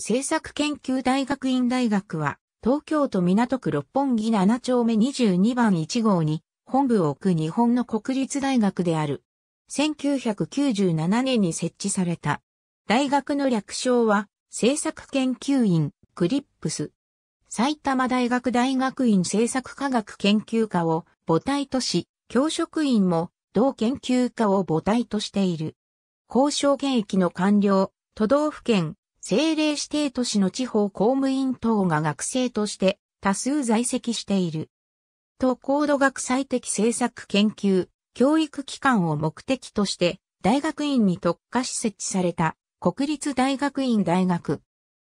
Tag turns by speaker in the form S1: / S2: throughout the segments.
S1: 政策研究大学院大学は、東京都港区六本木7丁目22番1号に、本部を置く日本の国立大学である。1997年に設置された。大学の略称は、政策研究院、クリップス。埼玉大学大学院政策科学研究科を母体とし、教職員も同研究科を母体としている。交渉権益の官僚、都道府県、政令指定都市の地方公務員等が学生として多数在籍している。と高度学際的政策研究、教育機関を目的として、大学院に特化し設置された国立大学院大学。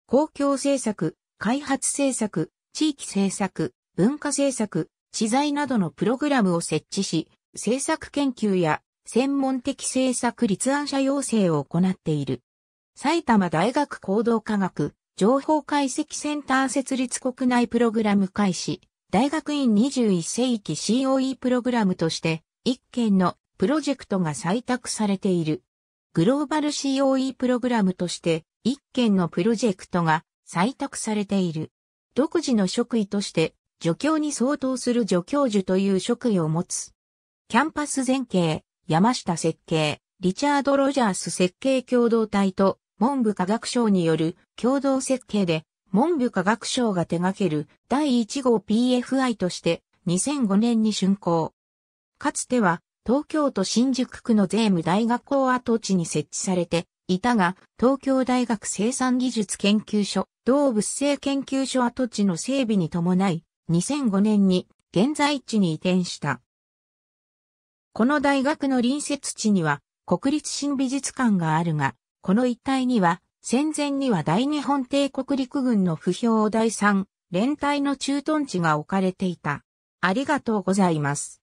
S1: 公共政策、開発政策、地域政策、文化政策、知財などのプログラムを設置し、政策研究や専門的政策立案者要請を行っている。埼玉大学行動科学、情報解析センター設立国内プログラム開始、大学院21世紀 COE プログラムとして、1件のプロジェクトが採択されている。グローバル COE プログラムとして、1件のプロジェクトが採択されている。独自の職位として、助教に相当する助教授という職位を持つ。キャンパス前景、山下設計、リチャード・ロジャース設計共同体と文部科学省による共同設計で、文部科学省が手掛ける第1号 PFI として2005年に竣工。かつては東京都新宿区の税務大学校跡地に設置されていたが、東京大学生産技術研究所、動物性研究所跡地の整備に伴い、2005年に現在地に移転した。この大学の隣接地には国立新美術館があるが、この一帯には、戦前には大日本帝国陸軍の不評第3連隊の駐屯地が置かれていた。ありがとうございます。